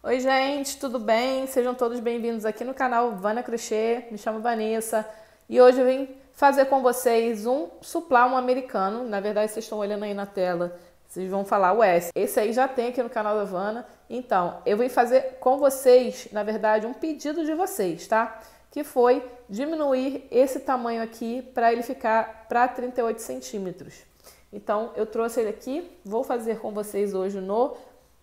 Oi, gente, tudo bem? Sejam todos bem-vindos aqui no canal Vana Crochê. Me chamo Vanessa e hoje eu vim fazer com vocês um suplá um americano. Na verdade, vocês estão olhando aí na tela, vocês vão falar o S. Esse aí já tem aqui no canal da Vana. Então, eu vim fazer com vocês, na verdade, um pedido de vocês, tá? Que foi diminuir esse tamanho aqui para ele ficar para 38 centímetros. Então, eu trouxe ele aqui, vou fazer com vocês hoje no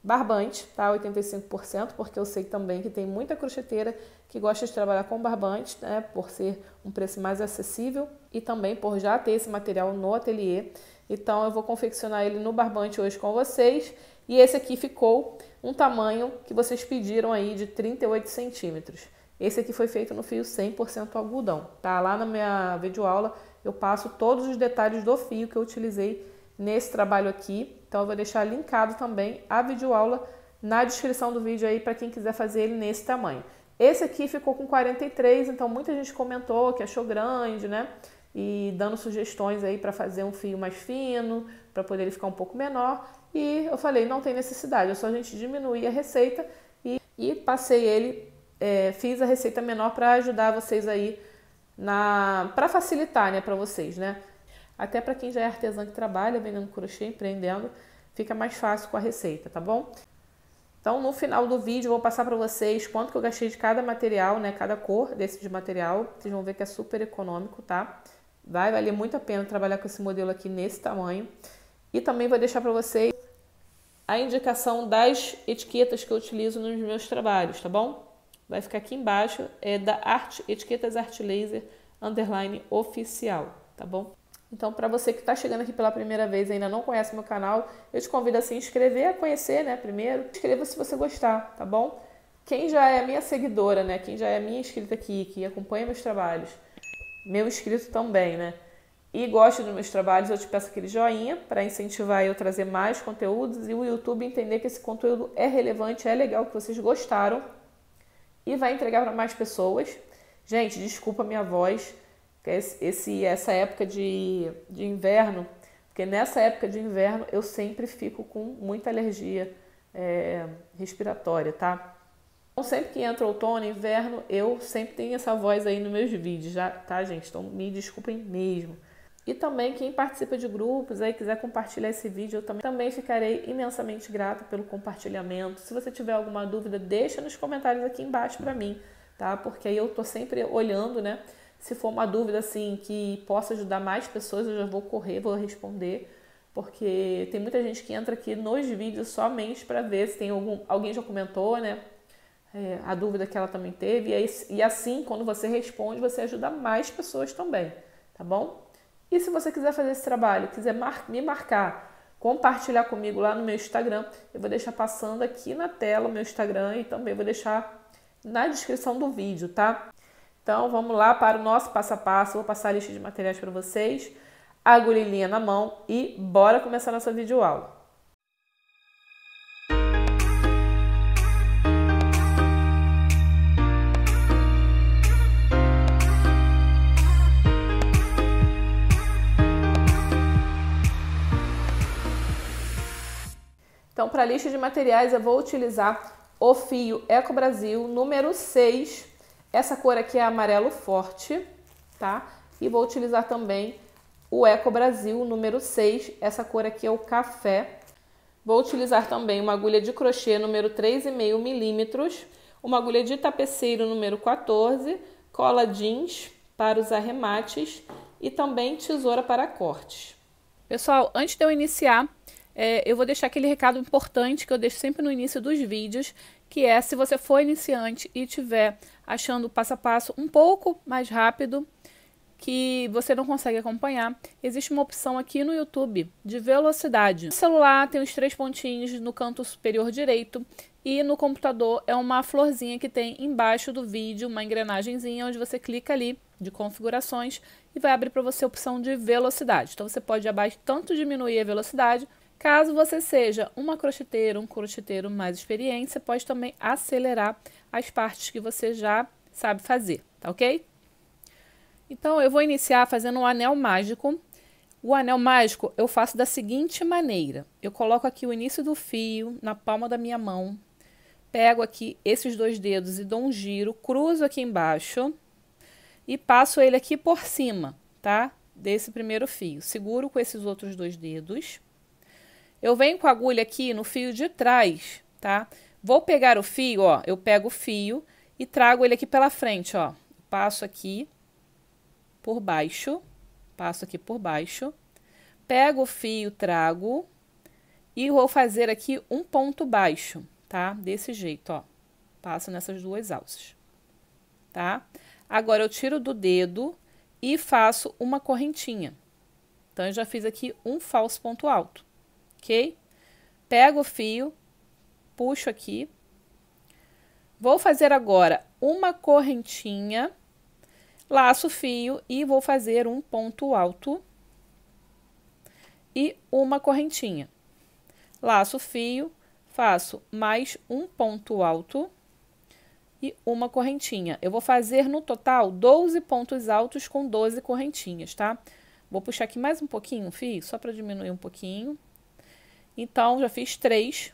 Barbante, tá? 85%, porque eu sei também que tem muita crocheteira que gosta de trabalhar com barbante, né? Por ser um preço mais acessível e também por já ter esse material no ateliê. Então eu vou confeccionar ele no barbante hoje com vocês. E esse aqui ficou um tamanho que vocês pediram aí de 38 centímetros. Esse aqui foi feito no fio 100% algodão, tá? Lá na minha videoaula eu passo todos os detalhes do fio que eu utilizei nesse trabalho aqui. Então eu vou deixar linkado também a videoaula na descrição do vídeo aí para quem quiser fazer ele nesse tamanho. Esse aqui ficou com 43, então muita gente comentou que achou grande, né? E dando sugestões aí para fazer um fio mais fino, para poder ele ficar um pouco menor. E eu falei, não tem necessidade, é só a gente diminuir a receita e, e passei ele, é, fiz a receita menor para ajudar vocês aí na para facilitar, né, para vocês, né? Até para quem já é artesã que trabalha vendendo crochê, empreendendo, fica mais fácil com a receita, tá bom? Então, no final do vídeo, eu vou passar para vocês quanto que eu gastei de cada material, né? Cada cor desse de material. Vocês vão ver que é super econômico, tá? Vai valer muito a pena trabalhar com esse modelo aqui nesse tamanho. E também vou deixar para vocês a indicação das etiquetas que eu utilizo nos meus trabalhos, tá bom? Vai ficar aqui embaixo, é da Art Etiquetas Art Laser Underline Oficial, tá bom? Então, para você que está chegando aqui pela primeira vez e ainda não conhece meu canal, eu te convido a se inscrever, a conhecer, né, primeiro. Inscreva se você gostar, tá bom? Quem já é minha seguidora, né, quem já é minha inscrita aqui, que acompanha meus trabalhos, meu inscrito também, né, e gosta dos meus trabalhos, eu te peço aquele joinha para incentivar eu a trazer mais conteúdos e o YouTube entender que esse conteúdo é relevante, é legal, que vocês gostaram e vai entregar para mais pessoas. Gente, desculpa a minha voz esse, essa época de, de inverno, porque nessa época de inverno eu sempre fico com muita alergia é, respiratória, tá? Então sempre que entra outono, inverno, eu sempre tenho essa voz aí nos meus vídeos, já, tá, gente? Então me desculpem mesmo. E também quem participa de grupos aí quiser compartilhar esse vídeo, eu também, também ficarei imensamente grata pelo compartilhamento. Se você tiver alguma dúvida, deixa nos comentários aqui embaixo para mim, tá? Porque aí eu tô sempre olhando, né? Se for uma dúvida assim que possa ajudar mais pessoas, eu já vou correr, vou responder, porque tem muita gente que entra aqui nos vídeos somente para ver se tem algum alguém já comentou, né? É, a dúvida que ela também teve e, aí, e assim, quando você responde, você ajuda mais pessoas também, tá bom? E se você quiser fazer esse trabalho, quiser mar me marcar compartilhar comigo lá no meu Instagram. Eu vou deixar passando aqui na tela o meu Instagram e também vou deixar na descrição do vídeo, tá? Então vamos lá para o nosso passo a passo. Vou passar a lista de materiais para vocês, agulha e linha na mão e bora começar nossa videoaula. Então, para a lista de materiais, eu vou utilizar o fio Eco Brasil número 6 essa cor aqui é amarelo forte, tá? E vou utilizar também o Eco Brasil número 6, essa cor aqui é o café. Vou utilizar também uma agulha de crochê número 3,5 milímetros, uma agulha de tapeceiro número 14, cola jeans para os arremates e também tesoura para cortes. Pessoal, antes de eu iniciar, é, eu vou deixar aquele recado importante que eu deixo sempre no início dos vídeos, que é se você for iniciante e tiver achando o passo a passo um pouco mais rápido que você não consegue acompanhar, existe uma opção aqui no YouTube de velocidade. No celular tem os três pontinhos no canto superior direito e no computador é uma florzinha que tem embaixo do vídeo, uma engrenagemzinha onde você clica ali de configurações e vai abrir para você a opção de velocidade. Então você pode abaixo tanto diminuir a velocidade, caso você seja uma crocheteira, um crocheteiro mais experiente, você pode também acelerar as partes que você já sabe fazer, tá ok? Então, eu vou iniciar fazendo um anel mágico. O anel mágico eu faço da seguinte maneira. Eu coloco aqui o início do fio na palma da minha mão, pego aqui esses dois dedos e dou um giro, cruzo aqui embaixo e passo ele aqui por cima, tá? Desse primeiro fio. Seguro com esses outros dois dedos. Eu venho com a agulha aqui no fio de trás, tá? Vou pegar o fio, ó, eu pego o fio e trago ele aqui pela frente, ó. Passo aqui por baixo, passo aqui por baixo, pego o fio, trago e vou fazer aqui um ponto baixo, tá? Desse jeito, ó. Passo nessas duas alças, tá? Agora, eu tiro do dedo e faço uma correntinha. Então, eu já fiz aqui um falso ponto alto, ok? Pego o fio, puxo aqui. Vou fazer agora uma correntinha, laço fio e vou fazer um ponto alto e uma correntinha. Laço fio, faço mais um ponto alto e uma correntinha. Eu vou fazer no total 12 pontos altos com 12 correntinhas, tá? Vou puxar aqui mais um pouquinho o fio, só para diminuir um pouquinho. Então, já fiz três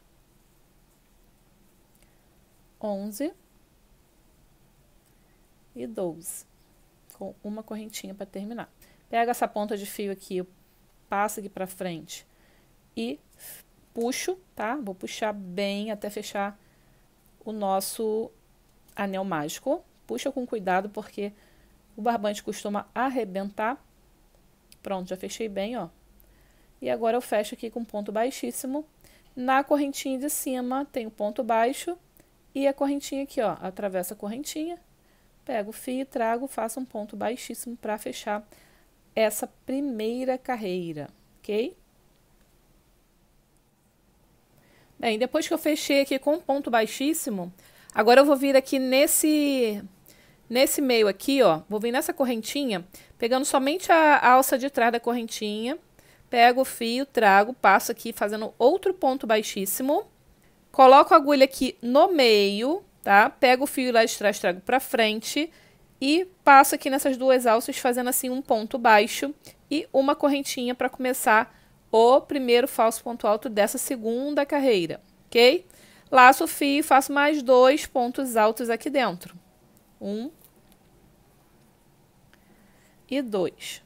11 e 12, com uma correntinha para terminar. Pega essa ponta de fio aqui, passa aqui para frente e puxo, tá? Vou puxar bem até fechar o nosso anel mágico. Puxa com cuidado, porque o barbante costuma arrebentar. Pronto, já fechei bem, ó. E agora eu fecho aqui com ponto baixíssimo. Na correntinha de cima tem o ponto baixo e a correntinha aqui, ó, atravessa a correntinha, pego o fio, trago, faço um ponto baixíssimo para fechar essa primeira carreira, ok? Bem, depois que eu fechei aqui com um ponto baixíssimo, agora eu vou vir aqui nesse nesse meio aqui, ó, vou vir nessa correntinha, pegando somente a alça de trás da correntinha, pego o fio, trago, passo aqui fazendo outro ponto baixíssimo Coloco a agulha aqui no meio, tá? Pego o fio lá de trás, trago para frente e passo aqui nessas duas alças fazendo assim um ponto baixo e uma correntinha para começar o primeiro falso ponto alto dessa segunda carreira, ok? Laço o fio e faço mais dois pontos altos aqui dentro. Um e dois.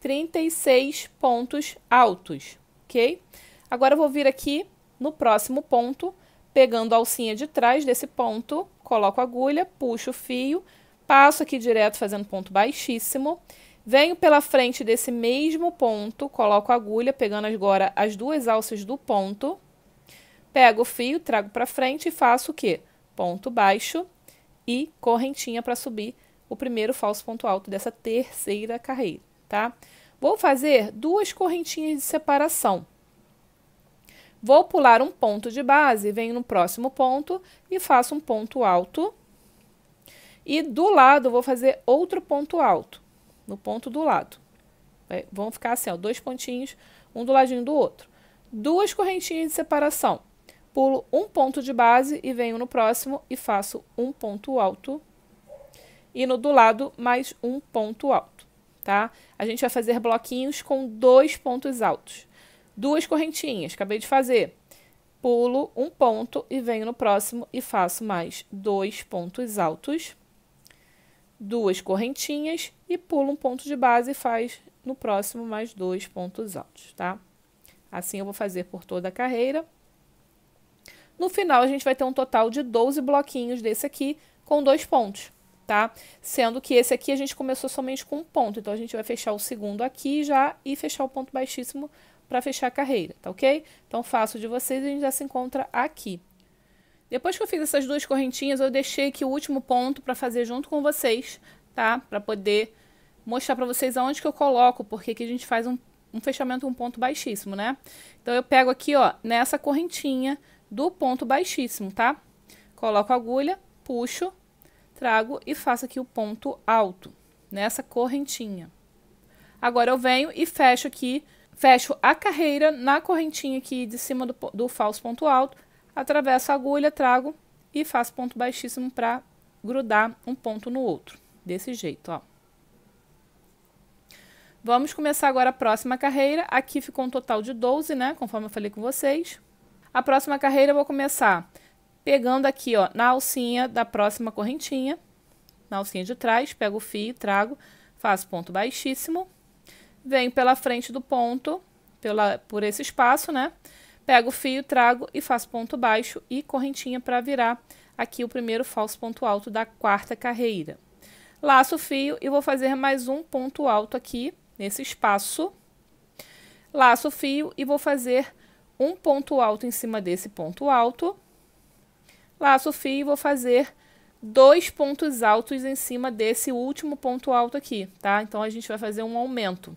36 pontos altos, ok? Agora eu vou vir aqui no próximo ponto, pegando a alcinha de trás desse ponto, coloco a agulha, puxo o fio, passo aqui direto fazendo ponto baixíssimo, venho pela frente desse mesmo ponto, coloco a agulha, pegando agora as duas alças do ponto, pego o fio, trago para frente e faço o quê? Ponto baixo e correntinha para subir o primeiro falso ponto alto dessa terceira carreira, tá? Vou fazer duas correntinhas de separação. Vou pular um ponto de base, venho no próximo ponto e faço um ponto alto. E do lado vou fazer outro ponto alto, no ponto do lado. Vai, é, vão ficar assim, ó, dois pontinhos, um do ladinho do outro. Duas correntinhas de separação. Pulo um ponto de base e venho no próximo e faço um ponto alto. E no do lado, mais um ponto alto, tá? A gente vai fazer bloquinhos com dois pontos altos. Duas correntinhas, acabei de fazer. Pulo um ponto e venho no próximo e faço mais dois pontos altos. Duas correntinhas e pulo um ponto de base e faz no próximo mais dois pontos altos, tá? Assim eu vou fazer por toda a carreira. No final, a gente vai ter um total de 12 bloquinhos desse aqui com dois pontos, tá? Sendo que esse aqui a gente começou somente com um ponto, então a gente vai fechar o segundo aqui já e fechar o ponto baixíssimo para fechar a carreira, tá ok? Então faço de vocês e a gente já se encontra aqui. Depois que eu fiz essas duas correntinhas, eu deixei aqui o último ponto para fazer junto com vocês, tá? Para poder mostrar para vocês aonde que eu coloco, porque aqui a gente faz um, um fechamento um ponto baixíssimo, né? Então eu pego aqui, ó, nessa correntinha do ponto baixíssimo, tá? Coloco a agulha, puxo, trago e faço aqui o ponto alto, nessa correntinha. Agora eu venho e fecho aqui Fecho a carreira na correntinha aqui de cima do, do falso ponto alto, atravesso a agulha, trago e faço ponto baixíssimo para grudar um ponto no outro. Desse jeito, ó. Vamos começar agora a próxima carreira. Aqui ficou um total de 12, né? Conforme eu falei com vocês. A próxima carreira eu vou começar pegando aqui, ó, na alcinha da próxima correntinha. Na alcinha de trás, pego o fio, trago, faço ponto baixíssimo venho pela frente do ponto, pela, por esse espaço, né? Pego o fio, trago e faço ponto baixo e correntinha para virar aqui o primeiro falso ponto alto da quarta carreira. Laço o fio e vou fazer mais um ponto alto aqui nesse espaço. Laço o fio e vou fazer um ponto alto em cima desse ponto alto. Laço o fio e vou fazer dois pontos altos em cima desse último ponto alto aqui, tá? Então, a gente vai fazer um aumento.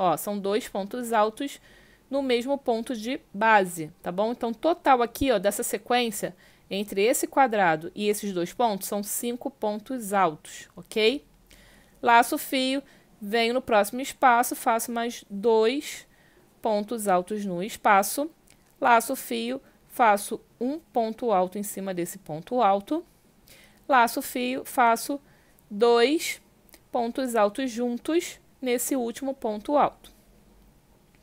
Ó, são dois pontos altos no mesmo ponto de base, tá bom? Então, total aqui, ó, dessa sequência, entre esse quadrado e esses dois pontos, são cinco pontos altos, ok? Laço fio, venho no próximo espaço, faço mais dois pontos altos no espaço. Laço fio, faço um ponto alto em cima desse ponto alto. Laço fio, faço dois pontos altos juntos nesse último ponto alto.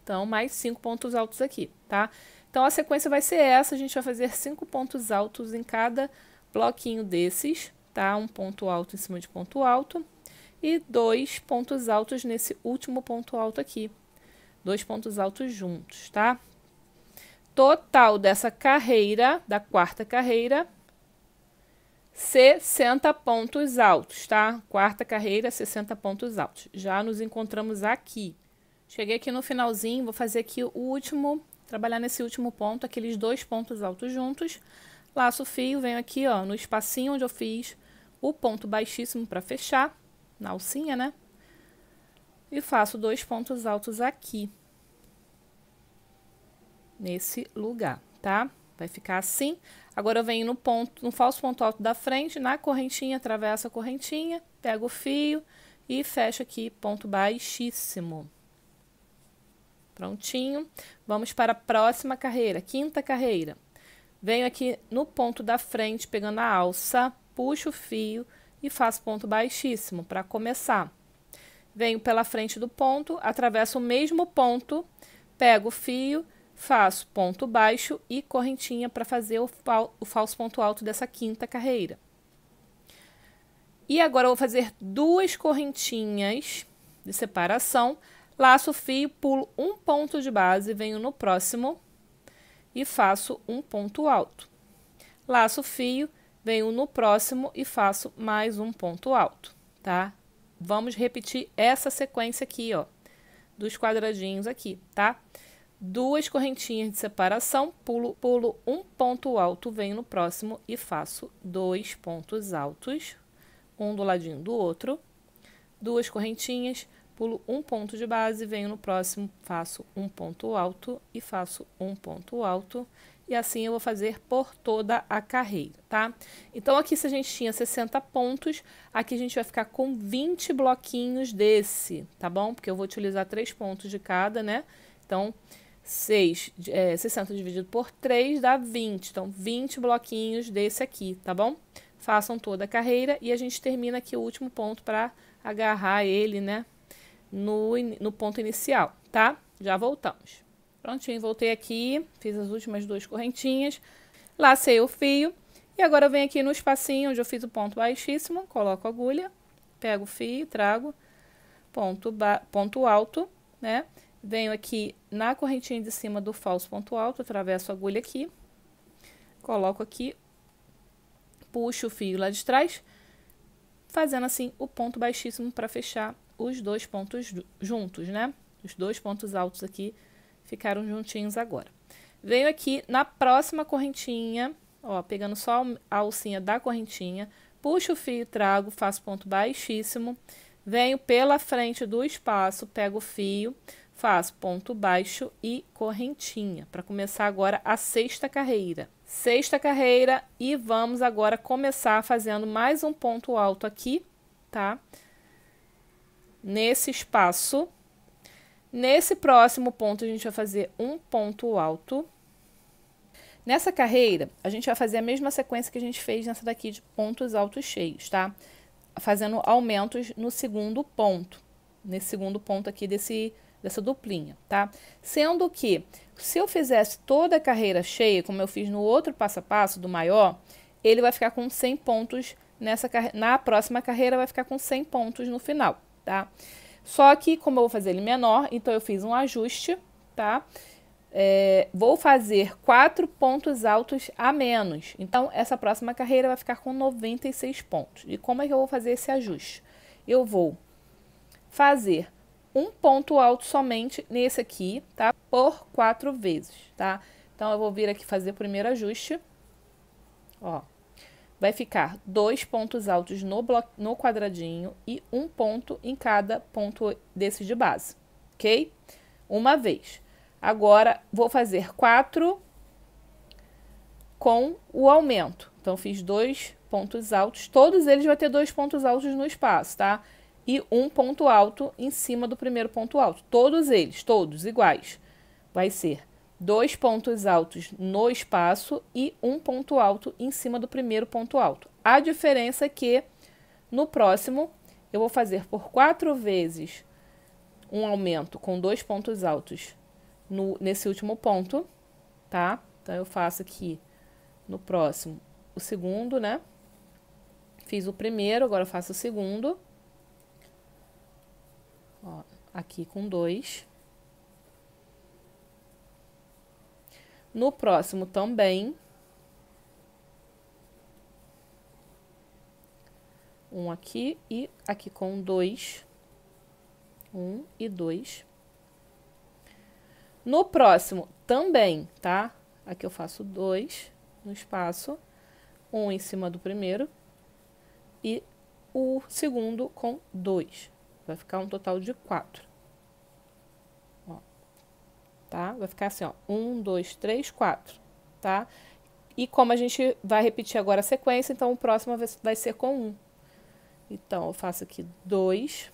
Então, mais cinco pontos altos aqui, tá? Então, a sequência vai ser essa, a gente vai fazer cinco pontos altos em cada bloquinho desses, tá? Um ponto alto em cima de ponto alto e dois pontos altos nesse último ponto alto aqui. Dois pontos altos juntos, tá? Total dessa carreira, da quarta carreira, 60 pontos altos, tá? Quarta carreira, 60 pontos altos. Já nos encontramos aqui. Cheguei aqui no finalzinho, vou fazer aqui o último, trabalhar nesse último ponto, aqueles dois pontos altos juntos. Laço o fio, venho aqui, ó, no espacinho onde eu fiz o ponto baixíssimo para fechar, na alcinha, né? E faço dois pontos altos aqui. Nesse lugar, tá? Tá? Vai ficar assim. Agora eu venho no ponto, no falso ponto alto da frente, na correntinha, atravessa a correntinha, pego o fio e fecho aqui ponto baixíssimo. Prontinho. Vamos para a próxima carreira, quinta carreira. Venho aqui no ponto da frente, pegando a alça, puxo o fio e faço ponto baixíssimo para começar. Venho pela frente do ponto, atravesso o mesmo ponto, pego o fio faço ponto baixo e correntinha para fazer o, o falso ponto alto dessa quinta carreira. E agora eu vou fazer duas correntinhas de separação, laço o fio, pulo um ponto de base, venho no próximo e faço um ponto alto. Laço o fio, venho no próximo e faço mais um ponto alto, tá? Vamos repetir essa sequência aqui, ó, dos quadradinhos aqui, tá? Tá? duas correntinhas de separação, pulo, pulo um ponto alto, venho no próximo e faço dois pontos altos, um do ladinho do outro, duas correntinhas, pulo um ponto de base, venho no próximo, faço um ponto alto e faço um ponto alto. E assim eu vou fazer por toda a carreira, tá? Então, aqui se a gente tinha 60 pontos, aqui a gente vai ficar com 20 bloquinhos desse, tá bom? Porque eu vou utilizar três pontos de cada, né? Então, 6, é, 60 dividido por 3 dá 20. Então, 20 bloquinhos desse aqui, tá bom? Façam toda a carreira e a gente termina aqui o último ponto para agarrar ele, né? No, no ponto inicial, tá? Já voltamos. Prontinho, voltei aqui, fiz as últimas duas correntinhas, lacei o fio e agora eu venho aqui no espacinho onde eu fiz o ponto baixíssimo, coloco a agulha, pego o fio, trago, ponto, ponto alto, né? Venho aqui na correntinha de cima do falso ponto alto, atravesso a agulha aqui, coloco aqui, puxo o fio lá de trás, fazendo assim o ponto baixíssimo para fechar os dois pontos juntos, né? Os dois pontos altos aqui ficaram juntinhos agora. Venho aqui na próxima correntinha, ó, pegando só a alcinha da correntinha, puxo o fio, trago, faço ponto baixíssimo, venho pela frente do espaço, pego o fio, faço ponto baixo e correntinha para começar agora a sexta carreira. Sexta carreira e vamos agora começar fazendo mais um ponto alto aqui, tá? Nesse espaço. Nesse próximo ponto a gente vai fazer um ponto alto. Nessa carreira, a gente vai fazer a mesma sequência que a gente fez nessa daqui de pontos altos cheios, tá? Fazendo aumentos no segundo ponto, nesse segundo ponto aqui desse dessa duplinha, tá? Sendo que se eu fizesse toda a carreira cheia, como eu fiz no outro passo a passo do maior, ele vai ficar com 100 pontos nessa na próxima carreira vai ficar com 100 pontos no final, tá? Só que como eu vou fazer ele menor, então eu fiz um ajuste, tá? É, vou fazer quatro pontos altos a menos. Então, essa próxima carreira vai ficar com 96 pontos. E como é que eu vou fazer esse ajuste? Eu vou fazer um ponto alto somente nesse aqui, tá? Por quatro vezes, tá? Então, eu vou vir aqui fazer o primeiro ajuste. Ó, vai ficar dois pontos altos no, bloco, no quadradinho e um ponto em cada ponto desse de base, ok? Uma vez. Agora, vou fazer quatro com o aumento. Então, fiz dois pontos altos. Todos eles vão ter dois pontos altos no espaço, tá? Tá? e um ponto alto em cima do primeiro ponto alto. Todos eles, todos iguais. Vai ser dois pontos altos no espaço e um ponto alto em cima do primeiro ponto alto. A diferença é que no próximo eu vou fazer por quatro vezes um aumento com dois pontos altos no, nesse último ponto, tá? Então eu faço aqui no próximo o segundo, né? Fiz o primeiro, agora eu faço o segundo aqui com dois. No próximo também. Um aqui e aqui com dois. Um e dois. No próximo também, tá? Aqui eu faço dois no espaço. Um em cima do primeiro. E o segundo com dois. Vai ficar um total de quatro. Ó, tá? Vai ficar assim, ó. Um, dois, três, quatro, tá? E como a gente vai repetir agora a sequência, então o próximo vai ser com um. Então, eu faço aqui dois.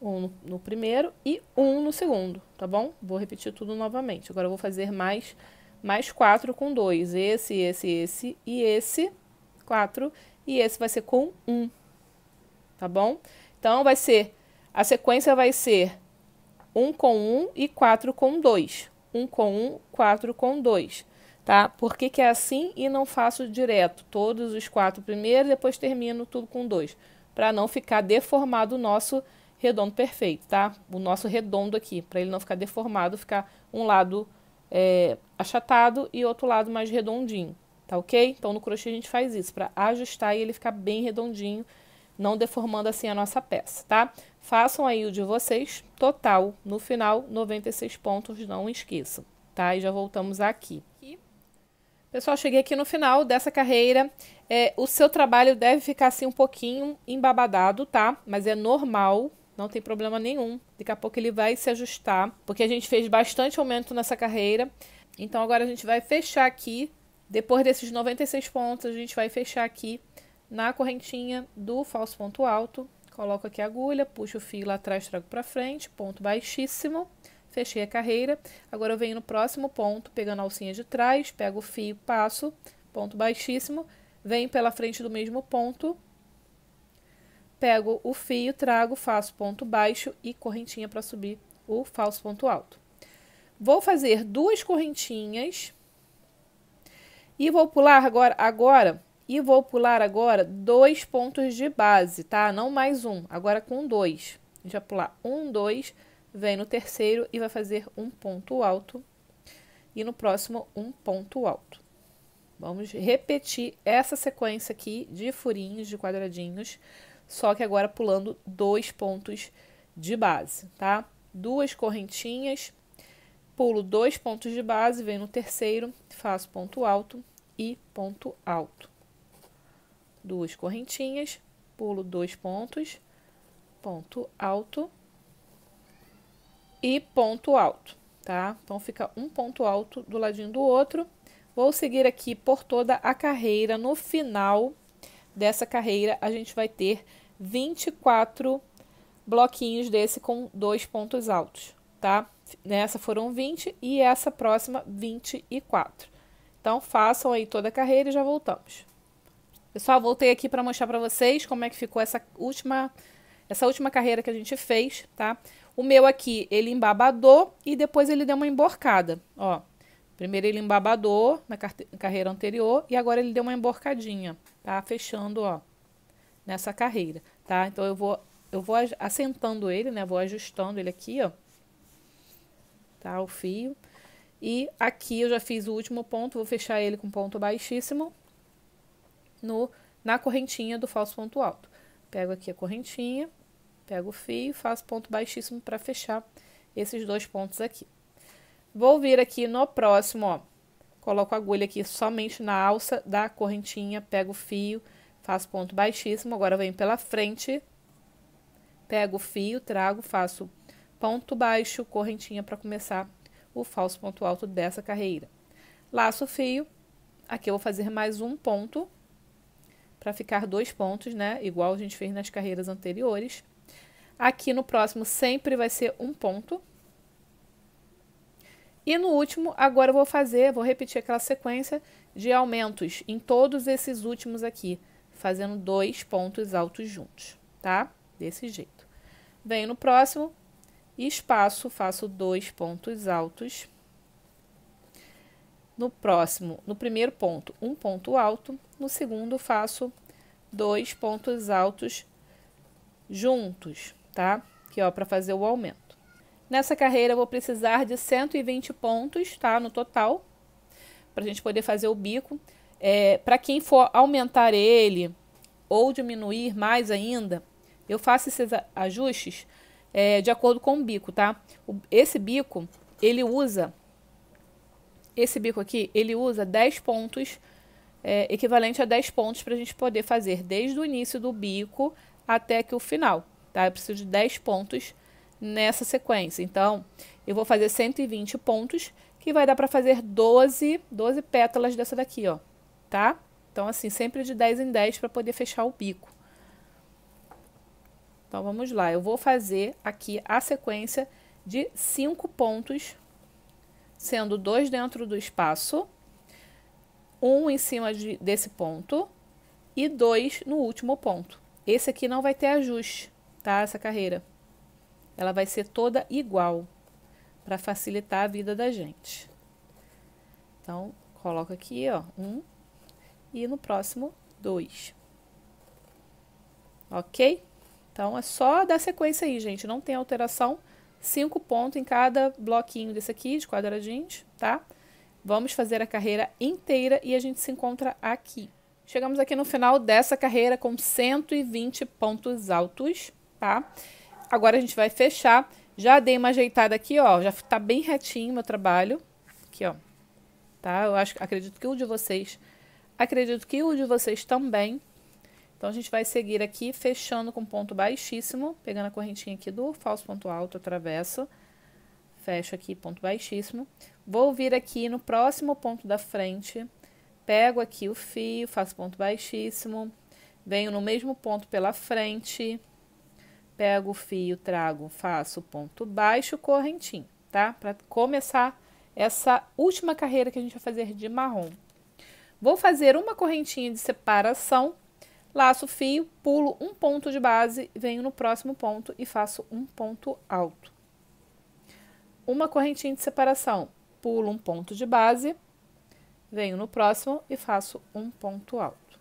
Um no primeiro e um no segundo, tá bom? Vou repetir tudo novamente. Agora eu vou fazer mais mais quatro com dois. Esse, esse, esse e esse. Quatro e esse vai ser com 1, tá bom? Então, vai ser, a sequência vai ser 1 com 1 e 4 com 2. 1 com 1, 4 com 2, tá? Por que, que é assim e não faço direto? Todos os quatro primeiros, depois termino tudo com 2, para não ficar deformado o nosso redondo perfeito, tá? O nosso redondo aqui, para ele não ficar deformado, ficar um lado é, achatado e outro lado mais redondinho. Tá ok? Então no crochê a gente faz isso para ajustar e ele ficar bem redondinho, não deformando assim a nossa peça, tá? Façam aí o de vocês, total, no final 96 pontos, não esqueçam, tá? E já voltamos aqui. Pessoal, cheguei aqui no final dessa carreira. É, o seu trabalho deve ficar assim um pouquinho embabadado, tá? Mas é normal, não tem problema nenhum. Daqui a pouco ele vai se ajustar, porque a gente fez bastante aumento nessa carreira. Então agora a gente vai fechar aqui depois desses 96 pontos, a gente vai fechar aqui na correntinha do falso ponto alto. Coloco aqui a agulha, puxo o fio lá atrás, trago para frente, ponto baixíssimo, fechei a carreira. Agora eu venho no próximo ponto, pegando a alcinha de trás, pego o fio, passo, ponto baixíssimo, venho pela frente do mesmo ponto, pego o fio, trago, faço ponto baixo e correntinha para subir o falso ponto alto. Vou fazer duas correntinhas e vou pular agora, agora e vou pular agora dois pontos de base, tá? Não mais um, agora com dois. A gente vai pular um, dois, vem no terceiro e vai fazer um ponto alto. E no próximo, um ponto alto. Vamos repetir essa sequência aqui de furinhos, de quadradinhos, só que agora pulando dois pontos de base, tá? Duas correntinhas pulo dois pontos de base, venho no terceiro, faço ponto alto e ponto alto. Duas correntinhas, pulo dois pontos, ponto alto e ponto alto, tá? Então, fica um ponto alto do ladinho do outro. Vou seguir aqui por toda a carreira. No final dessa carreira, a gente vai ter 24 bloquinhos desse com dois pontos altos, tá? nessa né, foram 20 e essa próxima 24. Então façam aí toda a carreira e já voltamos. Pessoal, voltei aqui para mostrar para vocês como é que ficou essa última essa última carreira que a gente fez, tá? O meu aqui, ele embabadou e depois ele deu uma emborcada, ó. Primeiro ele embabadou na carreira anterior e agora ele deu uma emborcadinha, tá? Fechando, ó, nessa carreira, tá? Então eu vou eu vou assentando ele, né? Vou ajustando ele aqui, ó tá? O fio. E aqui eu já fiz o último ponto, vou fechar ele com ponto baixíssimo no, na correntinha do falso ponto alto. Pego aqui a correntinha, pego o fio, faço ponto baixíssimo para fechar esses dois pontos aqui. Vou vir aqui no próximo, ó, coloco a agulha aqui somente na alça da correntinha, pego o fio, faço ponto baixíssimo, agora venho pela frente, pego o fio, trago, faço ponto baixo, correntinha para começar o falso ponto alto dessa carreira. Laço fio, aqui eu vou fazer mais um ponto para ficar dois pontos, né? Igual a gente fez nas carreiras anteriores. Aqui no próximo sempre vai ser um ponto. E no último, agora eu vou fazer, vou repetir aquela sequência de aumentos em todos esses últimos aqui, fazendo dois pontos altos juntos, tá? Desse jeito. Venho no próximo, e espaço, faço dois pontos altos. No próximo, no primeiro ponto, um ponto alto, no segundo faço dois pontos altos juntos, tá? Que ó, para fazer o aumento. Nessa carreira eu vou precisar de 120 pontos, tá? No total, para a gente poder fazer o bico. É, para quem for aumentar ele ou diminuir mais ainda, eu faço esses ajustes é, de acordo com o bico, tá? esse bico, ele usa, esse bico aqui, ele usa 10 pontos, é, equivalente a 10 pontos para a gente poder fazer desde o início do bico até que o final, tá? Eu preciso de 10 pontos nessa sequência. Então, eu vou fazer 120 pontos, que vai dar para fazer 12, 12 pétalas dessa daqui, ó, tá? Então, assim, sempre de 10 em 10 para poder fechar o bico. Então, vamos lá. Eu vou fazer aqui a sequência de cinco pontos, sendo dois dentro do espaço, um em cima de, desse ponto e dois no último ponto. Esse aqui não vai ter ajuste, tá? Essa carreira. Ela vai ser toda igual, para facilitar a vida da gente. Então, coloca aqui, ó, um, e no próximo, dois. Ok? Então é só dar sequência aí, gente. Não tem alteração. Cinco pontos em cada bloquinho desse aqui, de quadradinhos, tá? Vamos fazer a carreira inteira e a gente se encontra aqui. Chegamos aqui no final dessa carreira com 120 pontos altos, tá? Agora a gente vai fechar. Já dei uma ajeitada aqui, ó. Já tá bem retinho o meu trabalho. Aqui, ó. Tá? Eu acho, acredito que o de vocês. Acredito que o de vocês também. Então, a gente vai seguir aqui, fechando com ponto baixíssimo, pegando a correntinha aqui do falso ponto alto, atravesso, fecho aqui, ponto baixíssimo. Vou vir aqui no próximo ponto da frente, pego aqui o fio, faço ponto baixíssimo, venho no mesmo ponto pela frente, pego o fio, trago, faço ponto baixo, correntinho, tá? Para começar essa última carreira que a gente vai fazer de marrom. Vou fazer uma correntinha de separação Laço fio, pulo um ponto de base, venho no próximo ponto e faço um ponto alto. Uma correntinha de separação, pulo um ponto de base, venho no próximo e faço um ponto alto.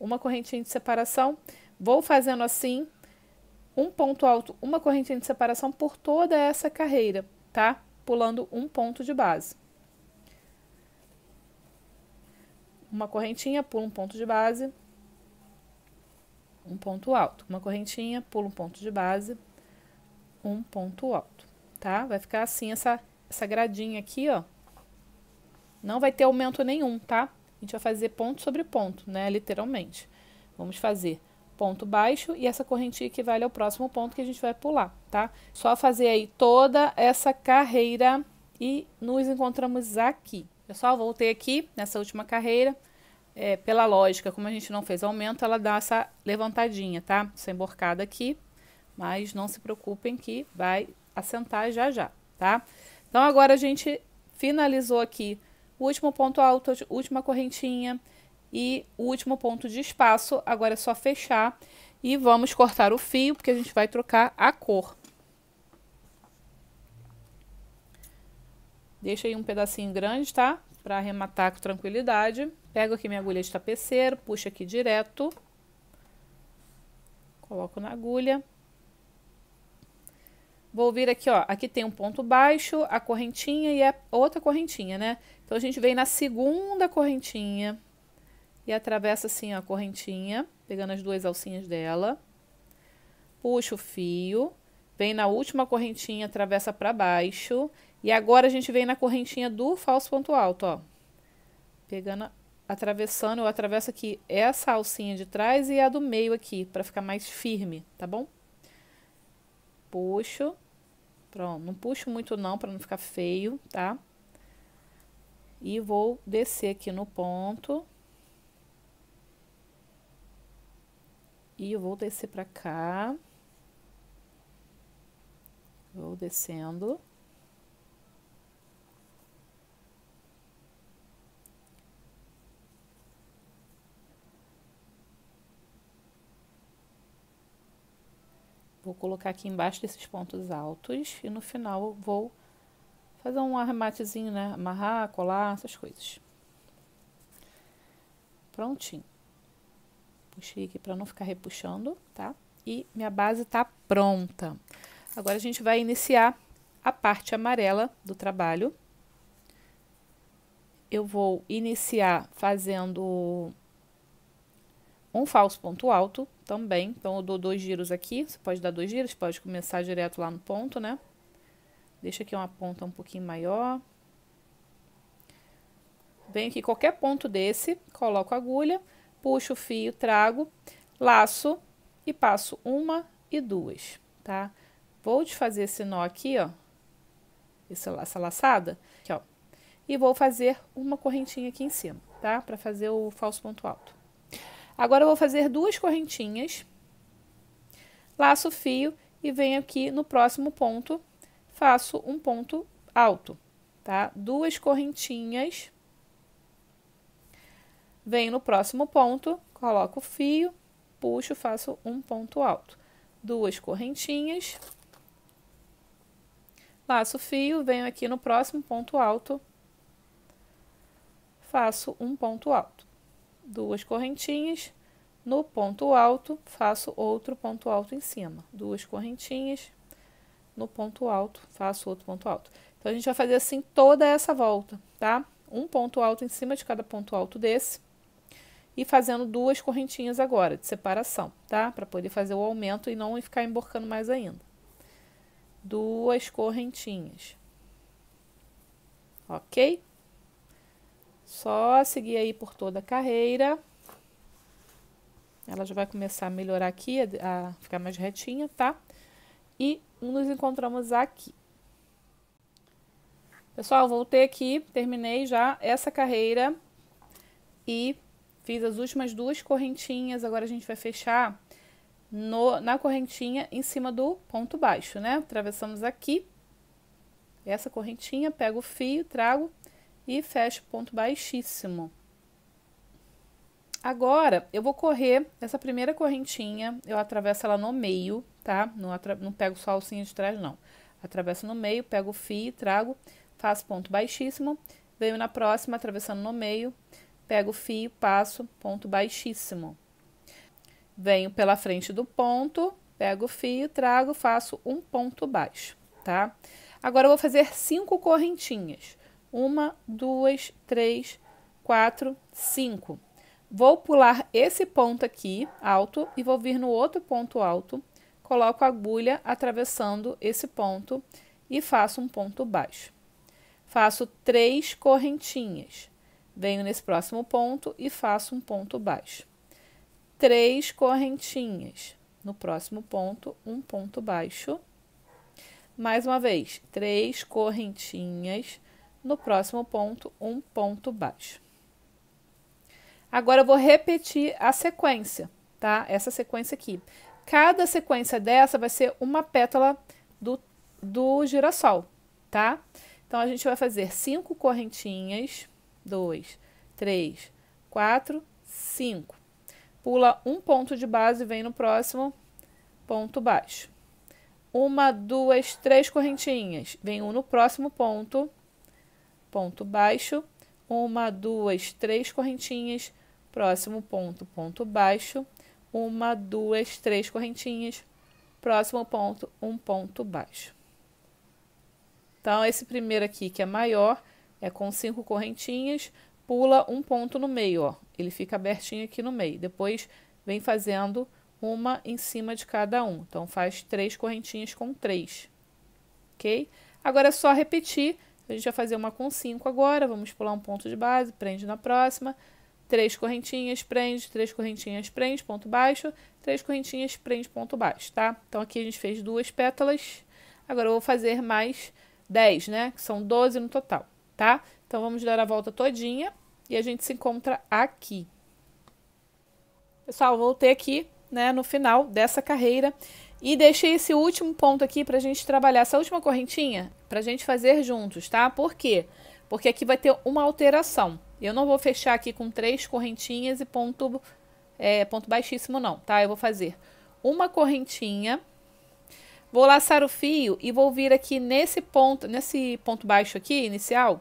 Uma correntinha de separação, vou fazendo assim, um ponto alto, uma correntinha de separação por toda essa carreira, tá? Pulando um ponto de base. Uma correntinha, pulo um ponto de base, um ponto alto. Uma correntinha, pulo um ponto de base, um ponto alto, tá? Vai ficar assim essa, essa gradinha aqui, ó. Não vai ter aumento nenhum, tá? A gente vai fazer ponto sobre ponto, né? Literalmente. Vamos fazer ponto baixo e essa correntinha equivale ao é próximo ponto que a gente vai pular, tá? Só fazer aí toda essa carreira e nos encontramos aqui. Pessoal, voltei aqui nessa última carreira é, pela lógica, como a gente não fez aumento, ela dá essa levantadinha, tá? Essa emborcada aqui, mas não se preocupem que vai assentar já já, tá? Então, agora a gente finalizou aqui o último ponto alto, última correntinha e o último ponto de espaço. Agora é só fechar e vamos cortar o fio, porque a gente vai trocar a cor. Deixa aí um pedacinho grande, tá? para arrematar com tranquilidade. Pego aqui minha agulha de tapeceiro, puxo aqui direto, coloco na agulha. Vou vir aqui, ó, aqui tem um ponto baixo, a correntinha e a outra correntinha, né? Então, a gente vem na segunda correntinha e atravessa assim ó, a correntinha, pegando as duas alcinhas dela. Puxa o fio, vem na última correntinha, atravessa para baixo e agora a gente vem na correntinha do falso ponto alto, ó. Pegando, atravessando, eu atravesso aqui essa alcinha de trás e a do meio aqui, para ficar mais firme, tá bom? Puxo. Pronto, não puxo muito não, para não ficar feio, tá? E vou descer aqui no ponto. E eu vou descer para cá. Vou descendo. Vou colocar aqui embaixo desses pontos altos e no final vou fazer um arrematezinho, né? Amarrar, colar, essas coisas. Prontinho. Puxei aqui para não ficar repuxando, tá? E minha base tá pronta. Agora a gente vai iniciar a parte amarela do trabalho. Eu vou iniciar fazendo um falso ponto alto também. Então, eu dou dois giros aqui. Você pode dar dois giros, pode começar direto lá no ponto, né? Deixa aqui uma ponta um pouquinho maior. Venho aqui qualquer ponto desse, coloco a agulha, puxo o fio, trago, laço e passo uma e duas, tá? Vou desfazer esse nó aqui, ó. Essa laçada, aqui, ó. E vou fazer uma correntinha aqui em cima, tá? Pra fazer o falso ponto alto. Agora eu vou fazer duas correntinhas, laço o fio e venho aqui no próximo ponto, faço um ponto alto, tá? Duas correntinhas, venho no próximo ponto, coloco o fio, puxo, faço um ponto alto. Duas correntinhas, laço o fio, venho aqui no próximo ponto alto, faço um ponto alto duas correntinhas. No ponto alto, faço outro ponto alto em cima. Duas correntinhas. No ponto alto, faço outro ponto alto. Então, a gente vai fazer assim toda essa volta, tá? Um ponto alto em cima de cada ponto alto desse. E fazendo duas correntinhas agora, de separação, tá? Para poder fazer o aumento e não ficar emborcando mais ainda. Duas correntinhas. Ok? Só seguir aí por toda a carreira. Ela já vai começar a melhorar aqui, a ficar mais retinha, tá? E nos encontramos aqui. Pessoal, voltei aqui, terminei já essa carreira e fiz as últimas duas correntinhas. Agora a gente vai fechar no, na correntinha em cima do ponto baixo, né? Atravessamos aqui essa correntinha, pego o fio, trago e fecho ponto baixíssimo. Agora, eu vou correr essa primeira correntinha, eu atravesso ela no meio, tá? Não, não pego só a alcinha de trás, não. Atravesso no meio, pego o fio, trago, faço ponto baixíssimo, venho na próxima, atravessando no meio, pego o fio, passo, ponto baixíssimo. Venho pela frente do ponto, pego o fio, trago, faço um ponto baixo, tá? Agora, eu vou fazer cinco correntinhas. Uma, duas, três, quatro, cinco. Vou pular esse ponto aqui, alto, e vou vir no outro ponto alto. Coloco a agulha atravessando esse ponto e faço um ponto baixo. Faço três correntinhas. Venho nesse próximo ponto e faço um ponto baixo. Três correntinhas. No próximo ponto, um ponto baixo. Mais uma vez, três correntinhas no próximo ponto, um ponto baixo. Agora eu vou repetir a sequência, tá? Essa sequência aqui. Cada sequência dessa vai ser uma pétala do, do girassol, tá? Então, a gente vai fazer cinco correntinhas. Dois, três, quatro, cinco. Pula um ponto de base, vem no próximo ponto baixo. Uma, duas, três correntinhas. Vem um no próximo ponto ponto baixo, uma, duas, três correntinhas, próximo ponto, ponto baixo, uma, duas, três correntinhas, próximo ponto, um ponto baixo. Então, esse primeiro aqui, que é maior, é com cinco correntinhas, pula um ponto no meio, ó. Ele fica abertinho aqui no meio. Depois, vem fazendo uma em cima de cada um. Então, faz três correntinhas com três, ok? Agora, é só repetir a gente vai fazer uma com 5 agora, vamos pular um ponto de base, prende na próxima, três correntinhas, prende, três correntinhas, prende, ponto baixo, três correntinhas, prende, ponto baixo, tá? Então aqui a gente fez duas pétalas, agora eu vou fazer mais 10, né? Que são 12 no total, tá? Então vamos dar a volta todinha e a gente se encontra aqui. Pessoal, voltei aqui, né, no final dessa carreira e deixei esse último ponto aqui para a gente trabalhar, essa última correntinha, para a gente fazer juntos, tá? Por quê? Porque aqui vai ter uma alteração. Eu não vou fechar aqui com três correntinhas e ponto, é, ponto baixíssimo não, tá? Eu vou fazer uma correntinha, vou laçar o fio e vou vir aqui nesse ponto, nesse ponto baixo aqui, inicial,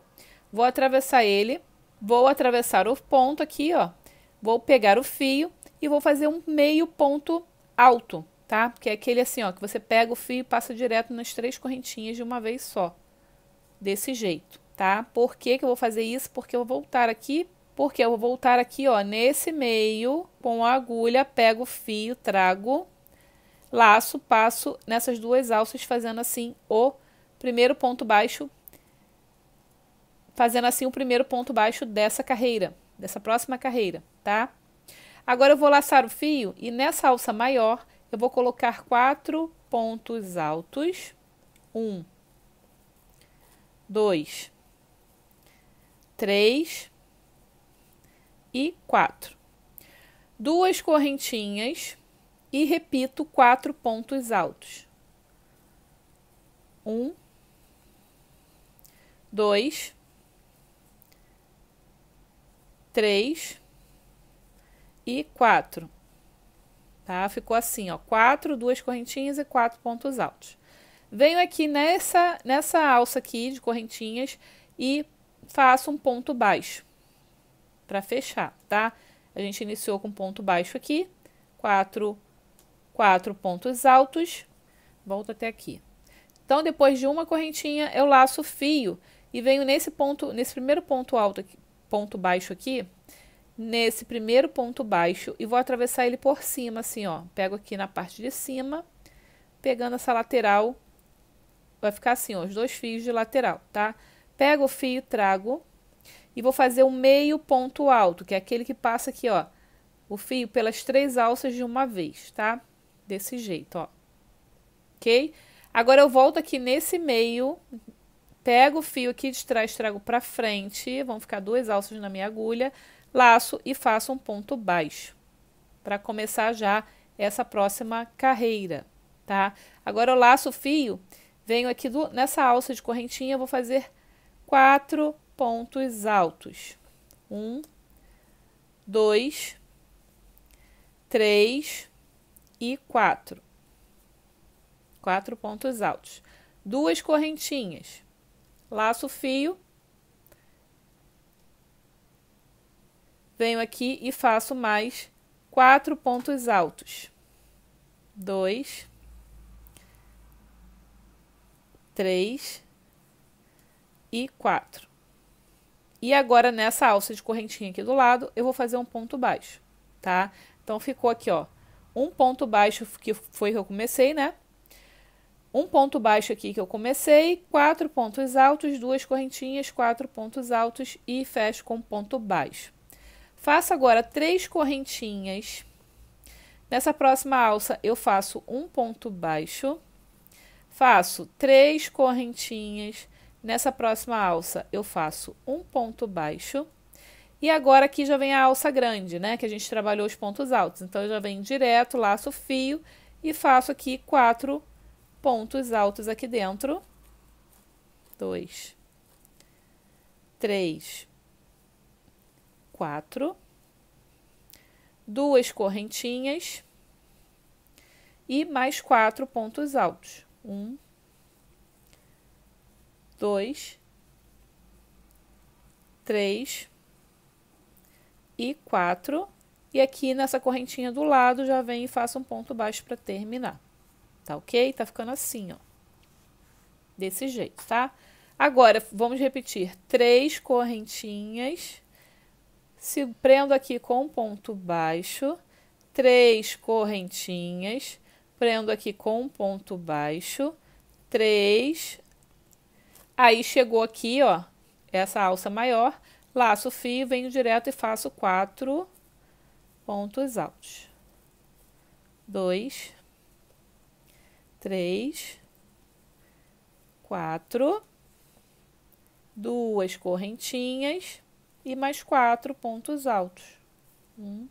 vou atravessar ele, vou atravessar o ponto aqui, ó, vou pegar o fio e vou fazer um meio ponto alto, tá? Que é aquele assim, ó, que você pega o fio e passa direto nas três correntinhas de uma vez só. Desse jeito, tá? Por que, que eu vou fazer isso? Porque eu vou voltar aqui, porque eu vou voltar aqui, ó, nesse meio, com a agulha, pego o fio, trago, laço, passo nessas duas alças, fazendo assim o primeiro ponto baixo, fazendo assim o primeiro ponto baixo dessa carreira, dessa próxima carreira, tá? Agora eu vou laçar o fio e nessa alça maior eu vou colocar quatro pontos altos. Um, dois, três e quatro. Duas correntinhas e repito quatro pontos altos. Um, dois, três e quatro Tá? Ficou assim, ó, quatro, duas correntinhas e quatro pontos altos. Venho aqui nessa, nessa alça aqui de correntinhas e faço um ponto baixo para fechar, tá? A gente iniciou com ponto baixo aqui, quatro, quatro pontos altos, volto até aqui. Então, depois de uma correntinha, eu laço o fio e venho nesse ponto, nesse primeiro ponto alto aqui, ponto baixo aqui, nesse primeiro ponto baixo e vou atravessar ele por cima, assim, ó. Pego aqui na parte de cima, pegando essa lateral, vai ficar assim, ó, os dois fios de lateral, tá? Pego o fio, trago e vou fazer o um meio ponto alto, que é aquele que passa aqui, ó, o fio pelas três alças de uma vez, tá? Desse jeito, ó. Ok? Agora eu volto aqui nesse meio, Pego o fio aqui de trás, trago para frente, vão ficar duas alças na minha agulha, laço e faço um ponto baixo para começar já essa próxima carreira, tá? Agora eu laço o fio, venho aqui do, nessa alça de correntinha, vou fazer quatro pontos altos. Um, dois, três e quatro. Quatro pontos altos. Duas correntinhas laço o fio, venho aqui e faço mais quatro pontos altos. Dois, três e quatro. E agora, nessa alça de correntinha aqui do lado, eu vou fazer um ponto baixo, tá? Então, ficou aqui, ó, um ponto baixo, que foi que eu comecei, né? Um ponto baixo aqui que eu comecei, quatro pontos altos, duas correntinhas, quatro pontos altos e fecho com ponto baixo. Faço agora três correntinhas. Nessa próxima alça, eu faço um ponto baixo, faço três correntinhas. Nessa próxima alça, eu faço um ponto baixo. E agora aqui já vem a alça grande, né? Que a gente trabalhou os pontos altos. Então, já vem direto, laço fio e faço aqui quatro pontos altos aqui dentro. Dois, três, quatro, duas correntinhas e mais quatro pontos altos. Um, dois, três e quatro. E aqui nessa correntinha do lado já vem e faço um ponto baixo para terminar. Tá ok? Tá ficando assim, ó. Desse jeito, tá? Agora, vamos repetir. Três correntinhas. Se prendo aqui com um ponto baixo. Três correntinhas. Prendo aqui com um ponto baixo. Três. Aí, chegou aqui, ó. Essa alça maior. Laço fio, venho direto e faço quatro pontos altos. Dois três, quatro, duas correntinhas e mais quatro pontos altos. Um,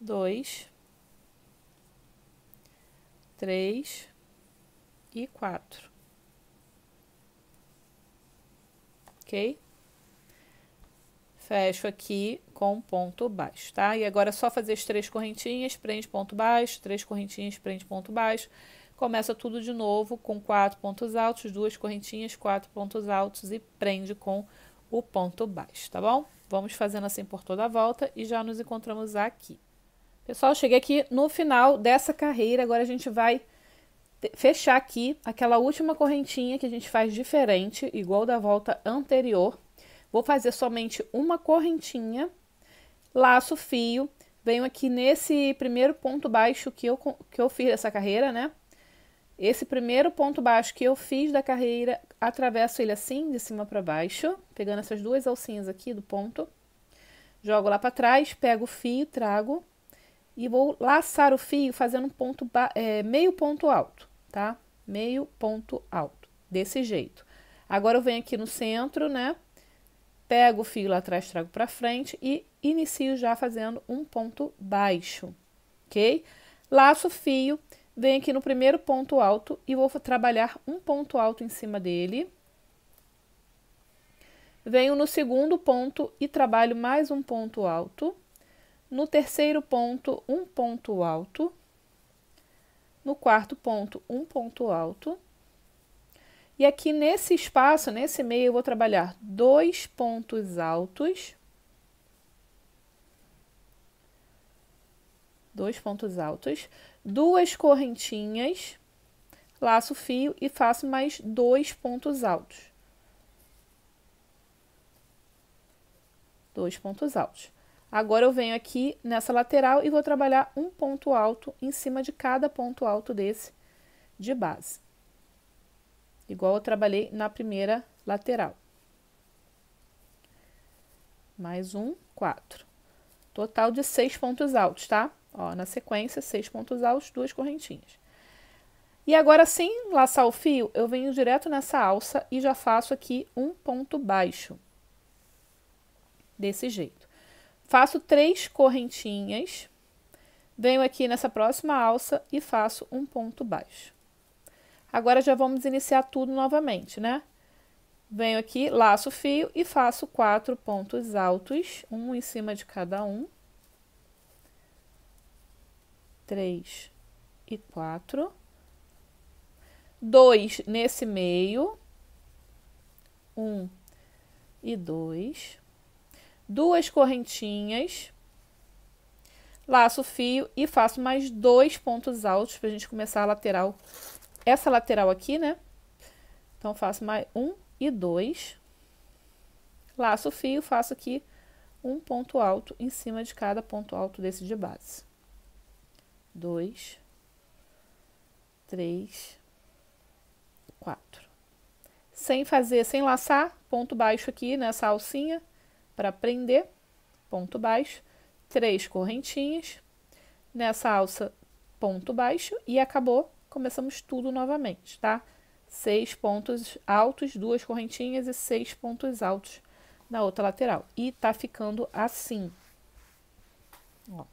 dois, três e quatro. Ok? fecho aqui com ponto baixo, tá? E agora é só fazer as três correntinhas, prende ponto baixo, três correntinhas, prende ponto baixo. Começa tudo de novo com quatro pontos altos, duas correntinhas, quatro pontos altos e prende com o ponto baixo, tá bom? Vamos fazendo assim por toda a volta e já nos encontramos aqui. Pessoal, cheguei aqui no final dessa carreira, agora a gente vai fechar aqui aquela última correntinha que a gente faz diferente, igual da volta anterior, Vou fazer somente uma correntinha, laço fio, venho aqui nesse primeiro ponto baixo que eu, que eu fiz dessa carreira, né? Esse primeiro ponto baixo que eu fiz da carreira, atravesso ele assim, de cima para baixo, pegando essas duas alcinhas aqui do ponto. Jogo lá para trás, pego o fio, trago e vou laçar o fio fazendo um ponto é, meio ponto alto, tá? Meio ponto alto, desse jeito. Agora eu venho aqui no centro, né? pego o fio lá atrás, trago para frente e inicio já fazendo um ponto baixo, ok? Laço o fio, venho aqui no primeiro ponto alto e vou trabalhar um ponto alto em cima dele. Venho no segundo ponto e trabalho mais um ponto alto. No terceiro ponto, um ponto alto. No quarto ponto, um ponto alto. E aqui nesse espaço, nesse meio, eu vou trabalhar dois pontos altos. Dois pontos altos, duas correntinhas, laço fio e faço mais dois pontos altos. Dois pontos altos. Agora eu venho aqui nessa lateral e vou trabalhar um ponto alto em cima de cada ponto alto desse de base igual eu trabalhei na primeira lateral. Mais um, quatro. Total de seis pontos altos, tá? Ó, na sequência, seis pontos altos, duas correntinhas. E agora, sem laçar o fio, eu venho direto nessa alça e já faço aqui um ponto baixo. Desse jeito. Faço três correntinhas, venho aqui nessa próxima alça e faço um ponto baixo. Agora já vamos iniciar tudo novamente, né? Venho aqui, laço o fio e faço quatro pontos altos, um em cima de cada um. Três e quatro. Dois nesse meio. Um e dois. Duas correntinhas. Laço o fio e faço mais dois pontos altos para a gente começar a lateral essa lateral aqui, né? Então, faço mais um e dois. Laço o fio, faço aqui um ponto alto em cima de cada ponto alto desse de base. Dois, três, quatro. Sem fazer, sem laçar, ponto baixo aqui nessa alcinha para prender, ponto baixo, três correntinhas, nessa alça, ponto baixo e acabou começamos tudo novamente, tá? Seis pontos altos, duas correntinhas e seis pontos altos na outra lateral. E tá ficando assim. Ó.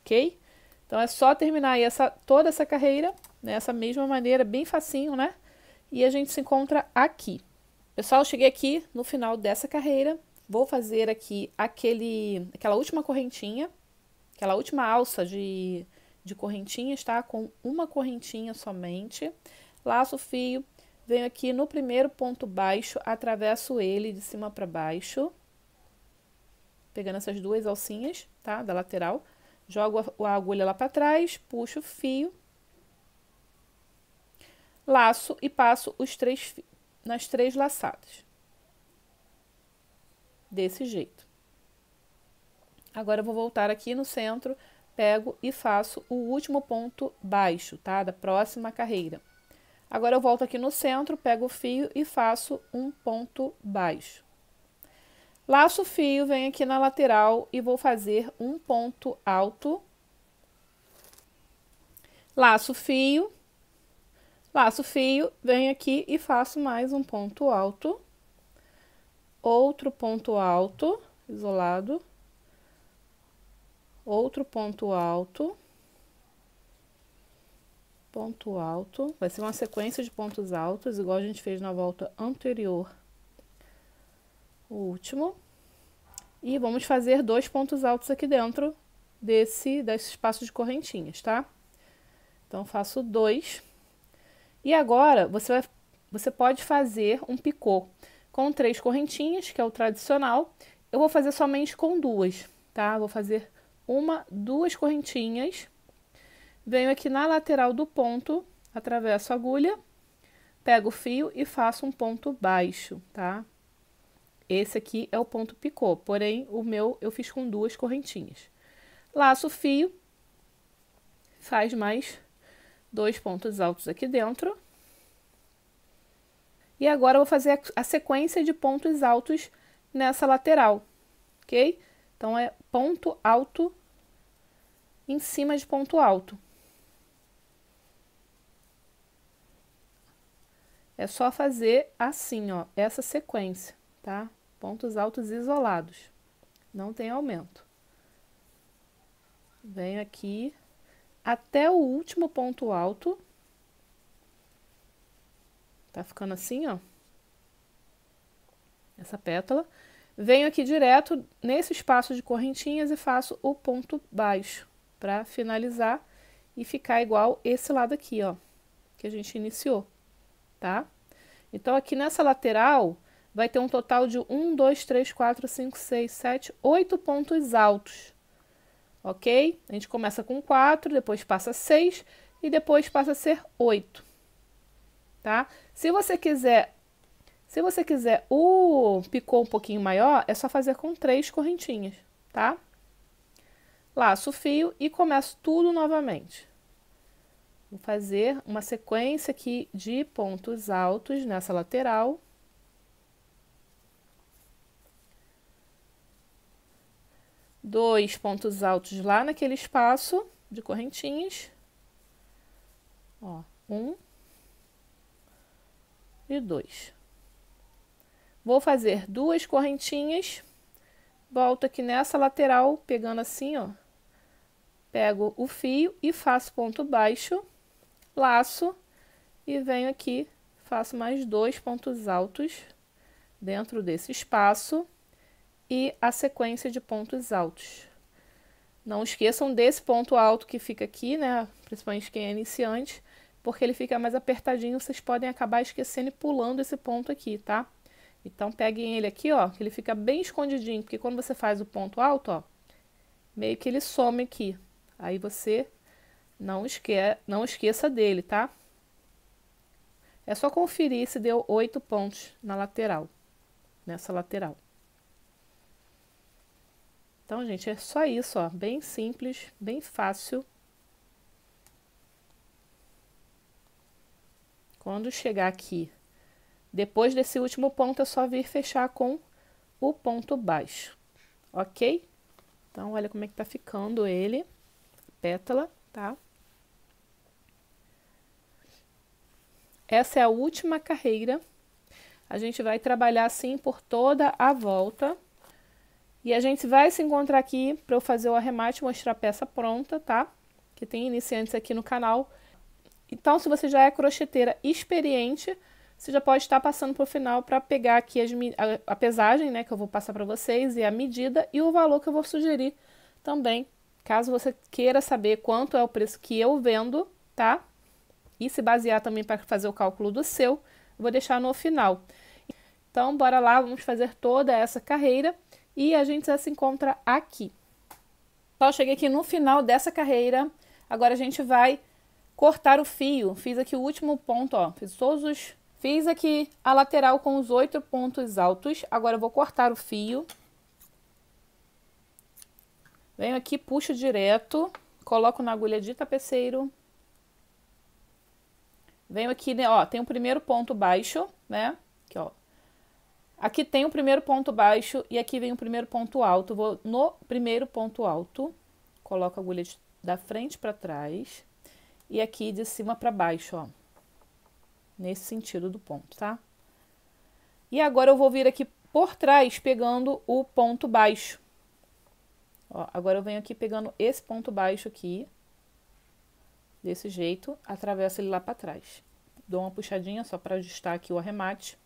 Ok? Então, é só terminar aí essa, toda essa carreira, nessa né? mesma maneira, bem facinho, né? E a gente se encontra aqui. Pessoal, cheguei aqui no final dessa carreira. Vou fazer aqui aquele, aquela última correntinha, aquela última alça de de correntinhas, tá? Com uma correntinha somente. Laço o fio, venho aqui no primeiro ponto baixo, atravesso ele de cima para baixo, pegando essas duas alcinhas, tá? Da lateral. Jogo a, a agulha lá para trás, puxo o fio, laço e passo os três nas três laçadas. Desse jeito. Agora eu vou voltar aqui no centro pego e faço o último ponto baixo, tá? Da próxima carreira. Agora, eu volto aqui no centro, pego o fio e faço um ponto baixo. Laço o fio, venho aqui na lateral e vou fazer um ponto alto. Laço o fio, laço o fio, venho aqui e faço mais um ponto alto. Outro ponto alto, isolado outro ponto alto, ponto alto, vai ser uma sequência de pontos altos, igual a gente fez na volta anterior, o último, e vamos fazer dois pontos altos aqui dentro desse, desse espaço de correntinhas, tá? Então, faço dois, e agora você vai, você pode fazer um picô com três correntinhas, que é o tradicional, eu vou fazer somente com duas, tá? Vou fazer uma, duas correntinhas, venho aqui na lateral do ponto, atravesso a agulha, pego o fio e faço um ponto baixo, tá? Esse aqui é o ponto picô, porém, o meu eu fiz com duas correntinhas. Laço o fio, faz mais dois pontos altos aqui dentro. E agora, eu vou fazer a sequência de pontos altos nessa lateral, ok? Então, é ponto alto em cima de ponto alto. É só fazer assim, ó, essa sequência, tá? Pontos altos isolados. Não tem aumento. Venho aqui até o último ponto alto. Tá ficando assim, ó. Essa pétala. Venho aqui direto nesse espaço de correntinhas e faço o ponto baixo para finalizar e ficar igual esse lado aqui, ó, que a gente iniciou, tá? Então, aqui nessa lateral, vai ter um total de 1, 2, 3, 4, 5, 6, 7, 8 pontos altos, ok? A gente começa com 4, depois passa 6 e depois passa a ser 8, tá? Se você quiser... Se você quiser o picô um pouquinho maior, é só fazer com três correntinhas, tá? laço o fio e começo tudo novamente. Vou fazer uma sequência aqui de pontos altos nessa lateral. Dois pontos altos lá naquele espaço de correntinhas. Ó, um e dois. Vou fazer duas correntinhas, volto aqui nessa lateral, pegando assim, ó, pego o fio e faço ponto baixo, laço e venho aqui, faço mais dois pontos altos dentro desse espaço e a sequência de pontos altos. Não esqueçam desse ponto alto que fica aqui, né? Principalmente quem é iniciante, porque ele fica mais apertadinho, vocês podem acabar esquecendo e pulando esse ponto aqui, tá? Então, peguem ele aqui, ó, que ele fica bem escondidinho, porque quando você faz o ponto alto, ó, meio que ele some aqui, Aí você não, esque não esqueça dele, tá? É só conferir se deu oito pontos na lateral, nessa lateral. Então, gente, é só isso, ó, bem simples, bem fácil. Quando chegar aqui, depois desse último ponto, é só vir fechar com o ponto baixo, ok? Então, olha como é que tá ficando ele pétala, tá? Essa é a última carreira. A gente vai trabalhar assim por toda a volta. E a gente vai se encontrar aqui para eu fazer o arremate, mostrar a peça pronta, tá? Que tem iniciantes aqui no canal. Então, se você já é crocheteira experiente, você já pode estar passando para o final para pegar aqui as, a, a pesagem, né, que eu vou passar para vocês, e a medida e o valor que eu vou sugerir também Caso você queira saber quanto é o preço que eu vendo, tá? E se basear também para fazer o cálculo do seu, vou deixar no final. Então, bora lá, vamos fazer toda essa carreira e a gente já se encontra aqui. Então, cheguei aqui no final dessa carreira. Agora a gente vai cortar o fio. Fiz aqui o último ponto, ó. Fiz todos os... Fiz aqui a lateral com os oito pontos altos. Agora eu vou cortar o fio. Venho aqui, puxo direto, coloco na agulha de tapeceiro. Venho aqui, né, ó, tem o um primeiro ponto baixo, né? Aqui, ó. Aqui tem o um primeiro ponto baixo e aqui vem o um primeiro ponto alto. Vou no primeiro ponto alto, coloco a agulha de, da frente para trás e aqui de cima para baixo, ó. Nesse sentido do ponto, tá? E agora eu vou vir aqui por trás pegando o ponto baixo. Ó, agora eu venho aqui pegando esse ponto baixo aqui, desse jeito, atravesso ele lá para trás. Dou uma puxadinha só para ajustar aqui o arremate.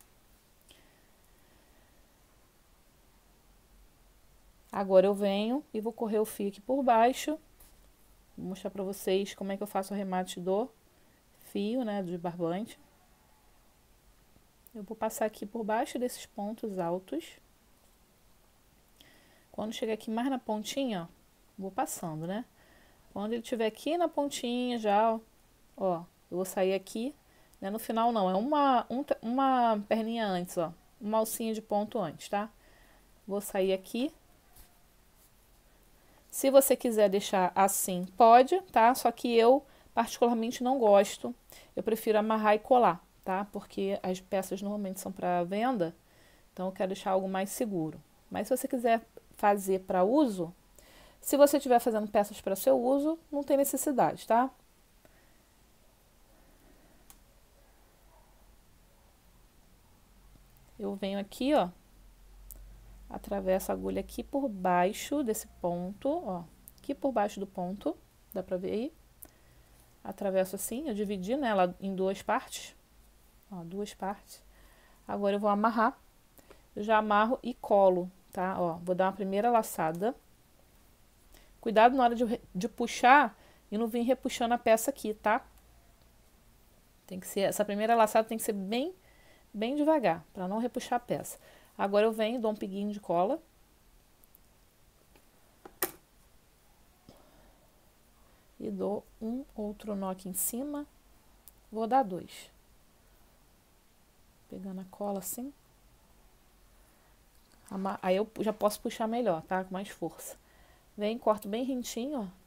Agora eu venho e vou correr o fio aqui por baixo. Vou mostrar para vocês como é que eu faço o arremate do fio, né, do barbante. Eu vou passar aqui por baixo desses pontos altos. Quando chegar aqui mais na pontinha, ó, vou passando, né? Quando ele tiver aqui na pontinha já, ó, eu vou sair aqui, né? No final não, é uma, um, uma perninha antes, ó, uma alcinha de ponto antes, tá? Vou sair aqui. Se você quiser deixar assim, pode, tá? Só que eu particularmente não gosto. Eu prefiro amarrar e colar, tá? Porque as peças normalmente são para venda, então eu quero deixar algo mais seguro. Mas se você quiser fazer para uso. Se você estiver fazendo peças para seu uso, não tem necessidade, tá? Eu venho aqui, ó, atravesso a agulha aqui por baixo desse ponto, ó, aqui por baixo do ponto, dá pra ver aí? Atravesso assim, eu dividi nela né, em duas partes, ó, duas partes. Agora eu vou amarrar, eu já amarro e colo tá? Ó, vou dar uma primeira laçada. Cuidado na hora de, de puxar e não vir repuxando a peça aqui, tá? Tem que ser, essa primeira laçada tem que ser bem, bem devagar, para não repuxar a peça. Agora eu venho, dou um piguinho de cola. E dou um outro nó aqui em cima. Vou dar dois. Pegando a cola assim. Aí eu já posso puxar melhor, tá? Com mais força. Vem, corto bem rentinho, ó.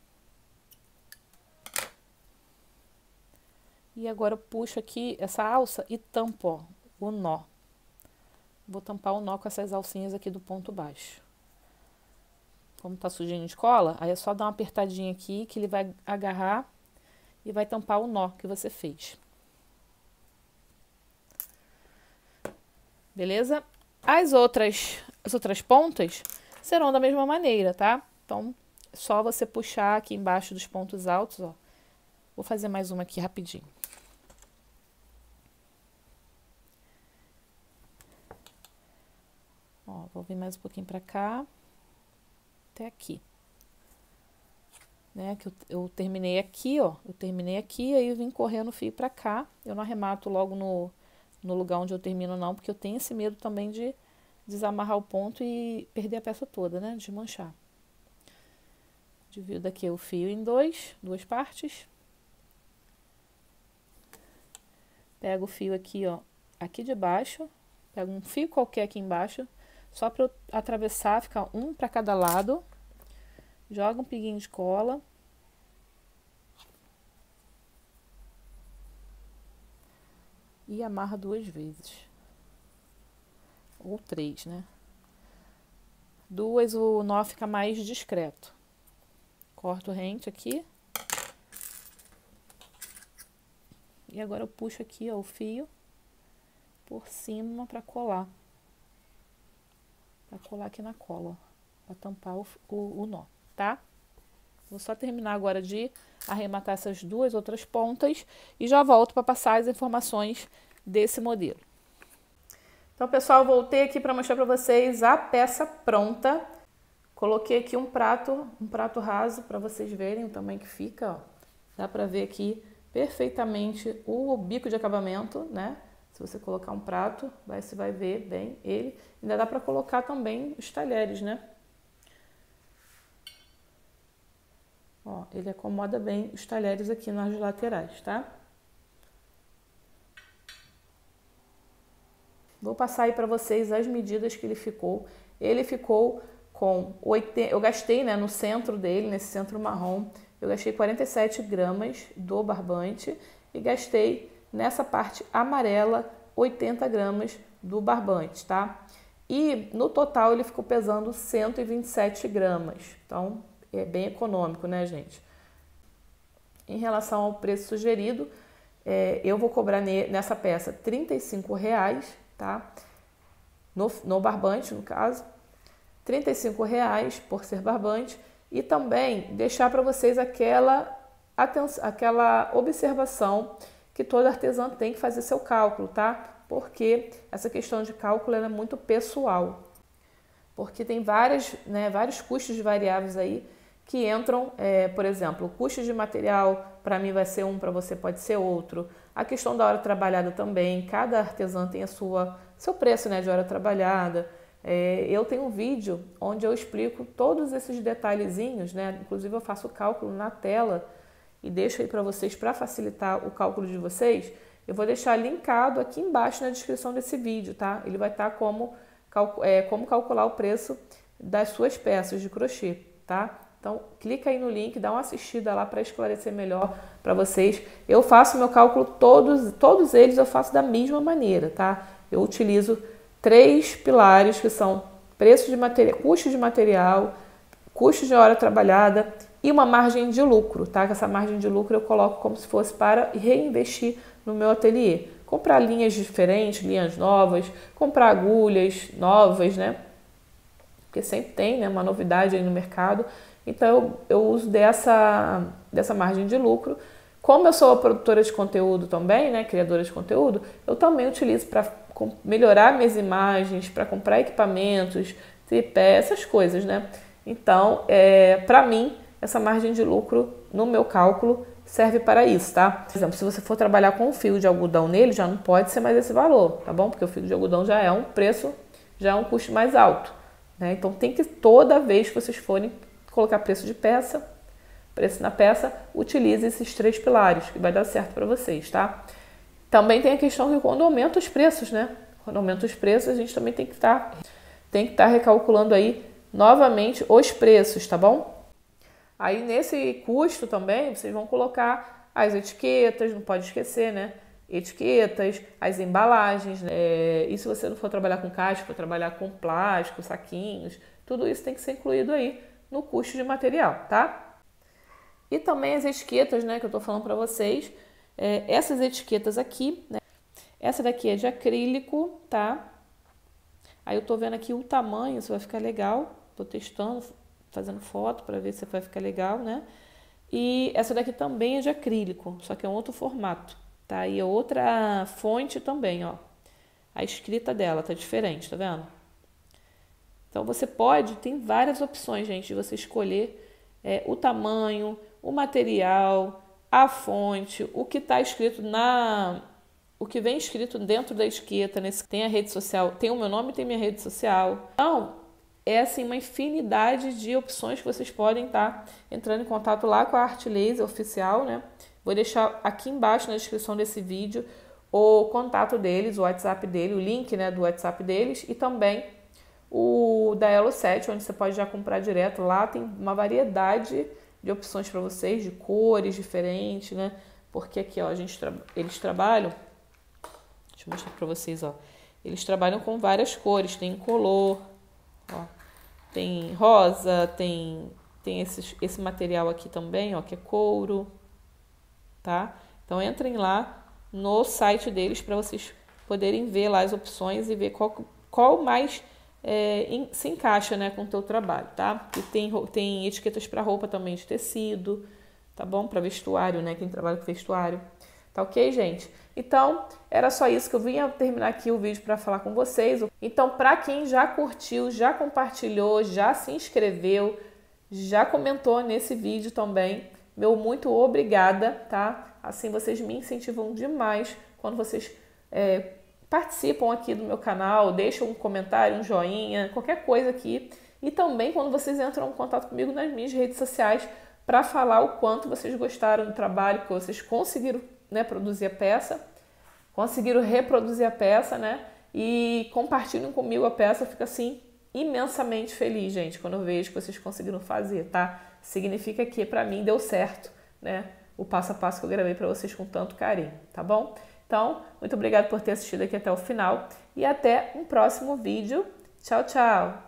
E agora eu puxo aqui essa alça e tampo, ó, o nó. Vou tampar o nó com essas alcinhas aqui do ponto baixo. Como tá sujinho de cola, aí é só dar uma apertadinha aqui que ele vai agarrar e vai tampar o nó que você fez. Beleza? As outras, as outras pontas serão da mesma maneira, tá? Então, só você puxar aqui embaixo dos pontos altos, ó. Vou fazer mais uma aqui rapidinho. Ó, vou vir mais um pouquinho pra cá. Até aqui. Né, que eu, eu, terminei aqui, ó. Eu terminei aqui, aí eu vim correndo o fio pra cá. Eu não arremato logo no, no lugar onde eu termino, não, porque eu tenho esse medo também de desamarrar o ponto e perder a peça toda, né? Desmanchar. Divido aqui o fio em dois, duas partes. Pego o fio aqui, ó, aqui de baixo. Pego um fio qualquer aqui embaixo, só para eu atravessar, ficar um para cada lado. Joga um pinguinho de cola. e amarra duas vezes. Ou três, né? Duas, o nó fica mais discreto. Corto o rente aqui. E agora eu puxo aqui ó, o fio por cima para colar. Para colar aqui na cola, para tampar o, o, o nó, tá? Vou só terminar agora de arrematar essas duas outras pontas e já volto para passar as informações desse modelo. Então, pessoal, voltei aqui para mostrar para vocês a peça pronta. Coloquei aqui um prato, um prato raso para vocês verem o tamanho que fica, ó. Dá para ver aqui perfeitamente o bico de acabamento, né? Se você colocar um prato, vai, você vai ver bem ele. Ainda dá para colocar também os talheres, né? Ó, ele acomoda bem os talheres aqui nas laterais, tá? Vou passar aí para vocês as medidas que ele ficou. Ele ficou com 80, eu gastei, né, no centro dele, nesse centro marrom, eu gastei 47 gramas do barbante e gastei nessa parte amarela 80 gramas do barbante, tá? E no total ele ficou pesando 127 gramas. Então, que é bem econômico, né, gente? Em relação ao preço sugerido, é, eu vou cobrar nessa peça R$ reais, tá? No, no, barbante, no caso, R$ reais por ser barbante e também deixar para vocês aquela, aquela observação que todo artesão tem que fazer seu cálculo, tá? Porque essa questão de cálculo é muito pessoal, porque tem várias, né, vários custos variáveis aí que entram, é, por exemplo, custo de material, para mim vai ser um, para você pode ser outro. A questão da hora trabalhada também, cada artesã tem a sua seu preço né, de hora trabalhada. É, eu tenho um vídeo onde eu explico todos esses detalhezinhos, né? inclusive eu faço o cálculo na tela e deixo aí para vocês, para facilitar o cálculo de vocês, eu vou deixar linkado aqui embaixo na descrição desse vídeo, tá? Ele vai estar tá como, é, como calcular o preço das suas peças de crochê, tá? Então, clica aí no link, dá uma assistida lá para esclarecer melhor para vocês. Eu faço meu cálculo todos, todos eles eu faço da mesma maneira, tá? Eu utilizo três pilares que são preço de material, custo de material, custo de hora trabalhada e uma margem de lucro, tá? Que essa margem de lucro eu coloco como se fosse para reinvestir no meu ateliê. Comprar linhas diferentes, linhas novas, comprar agulhas novas, né? Porque sempre tem, né, uma novidade aí no mercado. Então eu, eu uso dessa, dessa margem de lucro. Como eu sou produtora de conteúdo também, né, criadora de conteúdo, eu também utilizo para melhorar minhas imagens, para comprar equipamentos, tripé, essas coisas, né? Então, é, para mim, essa margem de lucro no meu cálculo serve para isso, tá? Por exemplo, se você for trabalhar com um fio de algodão nele, já não pode ser mais esse valor, tá bom? Porque o fio de algodão já é um preço, já é um custo mais alto, né? Então tem que toda vez que vocês forem colocar preço de peça, preço na peça, utilize esses três pilares que vai dar certo para vocês, tá? Também tem a questão que quando aumenta os preços, né? Quando aumenta os preços, a gente também tem que estar tá, tem que estar tá recalculando aí novamente os preços, tá bom? Aí nesse custo também vocês vão colocar as etiquetas, não pode esquecer, né? Etiquetas, as embalagens, né? É, e se você não for trabalhar com caixa, for trabalhar com plástico, saquinhos, tudo isso tem que ser incluído aí no custo de material, tá? E também as etiquetas, né, que eu tô falando para vocês. É, essas etiquetas aqui, né? Essa daqui é de acrílico, tá? Aí eu tô vendo aqui o tamanho, se vai ficar legal. Tô testando, fazendo foto para ver se vai ficar legal, né? E essa daqui também é de acrílico, só que é um outro formato, tá? E é outra fonte também, ó. A escrita dela tá diferente, tá vendo? Então você pode, tem várias opções, gente, de você escolher é, o tamanho, o material, a fonte, o que está escrito na. O que vem escrito dentro da etiqueta, nesse, tem a rede social, tem o meu nome tem minha rede social. Então, é assim uma infinidade de opções que vocês podem estar tá entrando em contato lá com a Arte Laser oficial, né? Vou deixar aqui embaixo na descrição desse vídeo o contato deles, o WhatsApp dele, o link né, do WhatsApp deles e também o da Elo 7, onde você pode já comprar direto. Lá tem uma variedade de opções para vocês, de cores diferentes, né? Porque aqui, ó, a gente tra... eles trabalham. Deixa eu mostrar para vocês, ó. Eles trabalham com várias cores. Tem color, ó. Tem rosa, tem tem esses, esse material aqui também, ó, que é couro, tá? Então entrem lá no site deles para vocês poderem ver lá as opções e ver qual qual mais é, em, se encaixa né, com o teu trabalho, tá? E tem, tem etiquetas para roupa também de tecido, tá bom? Para vestuário, né? Quem trabalha com vestuário. Tá ok, gente? Então, era só isso que eu vinha terminar aqui o vídeo para falar com vocês. Então, para quem já curtiu, já compartilhou, já se inscreveu, já comentou nesse vídeo também, meu muito obrigada, tá? Assim vocês me incentivam demais quando vocês é, participam aqui do meu canal, deixam um comentário, um joinha, qualquer coisa aqui. E também quando vocês entram em contato comigo nas minhas redes sociais para falar o quanto vocês gostaram do trabalho, que vocês conseguiram né, produzir a peça, conseguiram reproduzir a peça, né? E compartilhem comigo a peça, fica assim imensamente feliz, gente, quando eu vejo que vocês conseguiram fazer, tá? Significa que para mim deu certo, né? O passo a passo que eu gravei para vocês com tanto carinho, tá bom? Então, muito obrigado por ter assistido aqui até o final e até um próximo vídeo. Tchau, tchau!